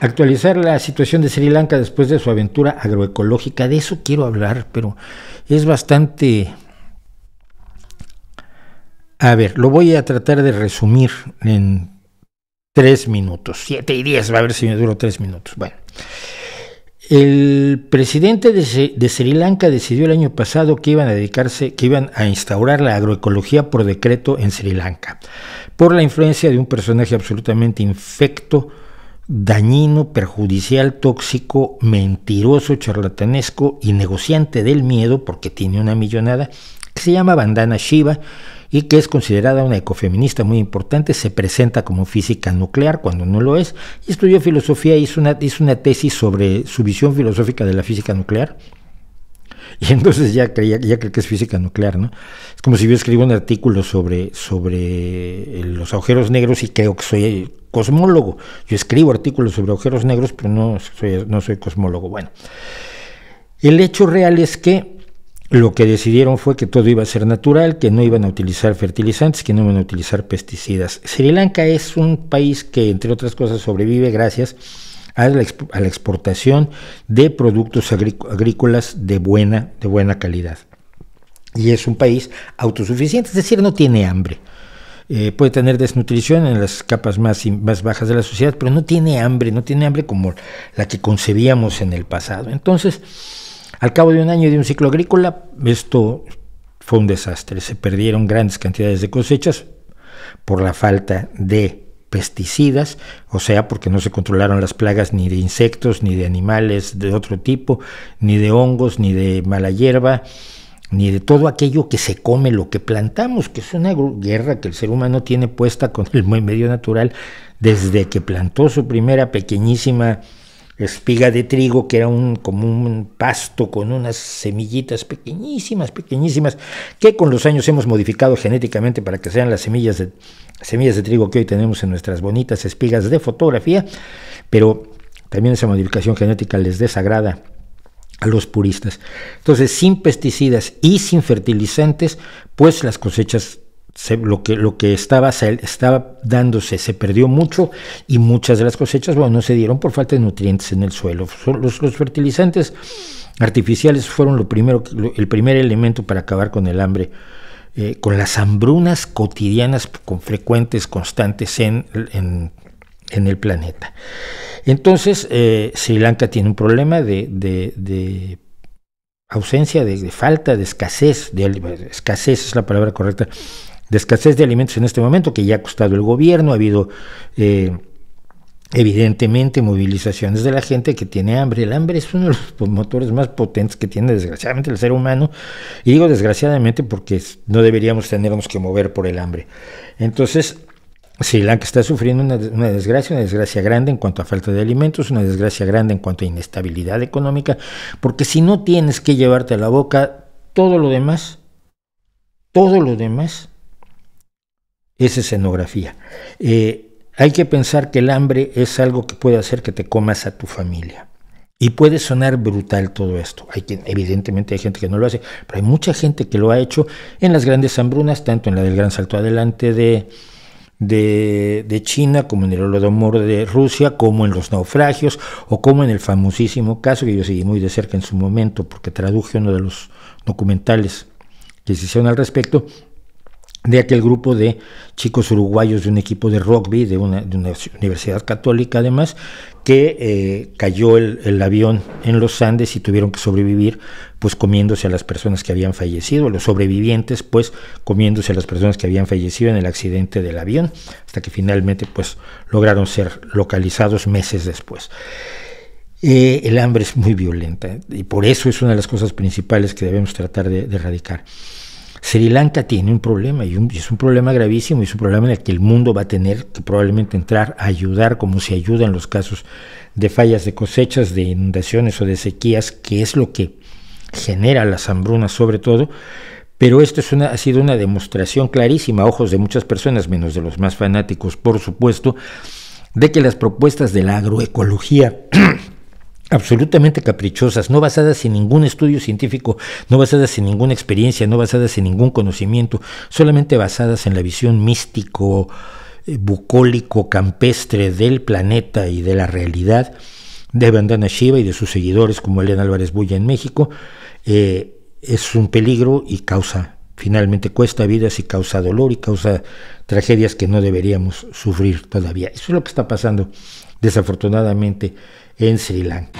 actualizar la situación de Sri Lanka después de su aventura agroecológica. De eso quiero hablar, pero es bastante... A ver, lo voy a tratar de resumir en tres minutos, siete y diez, va a ver si me duro tres minutos. Bueno, el presidente de, Sri Lanka decidió el año pasado que iban a dedicarse, que iban a instaurar la agroecología por decreto en Sri Lanka, por la influencia de un personaje absolutamente infecto, dañino, perjudicial, tóxico, mentiroso, charlatanesco y negociante del miedo, porque tiene una millonada, que se llama Bandana Shiva y que es considerada una ecofeminista muy importante, se presenta como física nuclear cuando no lo es, y estudió filosofía, hizo hizo una tesis sobre su visión filosófica de la física nuclear, Y entonces ya creía, ya cree que es física nuclear, ¿no? Es como si yo escribiera un artículo sobre, sobre eh, los agujeros negros y creo que soy cosmólogo. Yo escribo artículos sobre agujeros negros, pero no soy, no soy cosmólogo. Bueno, el hecho real es que lo que decidieron fue que todo iba a ser natural, que no iban a utilizar fertilizantes, que no iban a utilizar pesticidas. Sri Lanka es un país que, entre otras cosas, sobrevive gracias a la, exportación de productos agrícolas de buena, de buena calidad. Y es un país autosuficiente, es decir, no tiene hambre. Eh, puede tener desnutrición en las capas más, más bajas de la sociedad, pero no tiene hambre, no tiene hambre como la que concebíamos en el pasado. Entonces, al cabo de un año de un ciclo agrícola, esto fue un desastre. Se perdieron grandes cantidades de cosechas por la falta de pesticidas, o sea, porque no se controlaron las plagas ni de insectos, ni de animales de otro tipo, ni de hongos, ni de mala hierba, ni de todo aquello que se come, lo que plantamos, que es una guerra que el ser humano tiene puesta con el medio natural desde que plantó su primera pequeñísima espiga de trigo, que era un, como un pasto con unas semillitas pequeñísimas, pequeñísimas, que con los años hemos modificado genéticamente para que sean las semillas de, semillas de trigo que hoy tenemos en nuestras bonitas espigas de fotografía, pero también esa modificación genética les desagrada a los puristas. Entonces, sin pesticidas y sin fertilizantes, pues las cosechas lo, que, lo que estaba, estaba dándose se perdió mucho y muchas de las cosechas bueno, no se dieron por falta de nutrientes en el suelo. Los, fertilizantes artificiales fueron lo primero, el primer elemento para acabar con el hambre, eh, con las hambrunas cotidianas con frecuentes, constantes en, en, el planeta. Entonces, eh, Sri Lanka tiene un problema de, ausencia de, falta, de escasez, de, escasez es la palabra correcta, de escasez de alimentos en este momento, que ya ha costado el gobierno, ha habido eh, evidentemente movilizaciones de la gente que tiene hambre. El hambre es uno de los motores más potentes que tiene desgraciadamente el ser humano, y digo desgraciadamente porque no deberíamos tenernos que mover por el hambre. Entonces, Sri Lanka está sufriendo una, desgracia, una desgracia grande en cuanto a falta de alimentos, una desgracia grande en cuanto a inestabilidad económica, porque si no tienes que llevarte a la boca todo lo demás, todo lo demás es escenografía. Eh, hay que pensar que el hambre es algo que puede hacer que te comas a tu familia. Y puede sonar brutal todo esto. Hay quien, evidentemente hay gente que no lo hace, pero hay mucha gente que lo ha hecho en las grandes hambrunas, tanto en la del Gran Salto Adelante de, de, China, como en el Holodomor de Rusia, como en los naufragios, o como en el famosísimo caso que yo seguí muy de cerca en su momento, porque traduje uno de los documentales que se hicieron al respecto, de aquel grupo de chicos uruguayos de un equipo de rugby, de una, universidad católica además, que eh, cayó el, avión en los Andes y tuvieron que sobrevivir pues comiéndose a las personas que habían fallecido, los sobrevivientes pues comiéndose a las personas que habían fallecido en el accidente del avión, hasta que finalmente pues lograron ser localizados meses después. Eh, el hambre es muy violenta y por eso es una de las cosas principales que debemos tratar de erradicar. Sri Lanka tiene un problema y, es un problema gravísimo y es un problema en el que el mundo va a tener que probablemente entrar a ayudar como se ayuda en los casos de fallas de cosechas, de inundaciones o de sequías, que es lo que genera las hambrunas sobre todo. Pero esto es ha sido una demostración clarísima a ojos de muchas personas, menos de los más fanáticos, por supuesto, de que las propuestas de la agroecología absolutamente caprichosas, no basadas en ningún estudio científico, no basadas en ninguna experiencia, no basadas en ningún conocimiento, solamente basadas en la visión místico, eh, bucólico, campestre del planeta y de la realidad de Bandana Shiva y de sus seguidores como Elena Álvarez Bulla en México, eh, es un peligro y causa, finalmente cuesta vidas y causa dolor y causa tragedias que no deberíamos sufrir todavía. Eso es lo que está pasando desafortunadamente en Sri Lanka.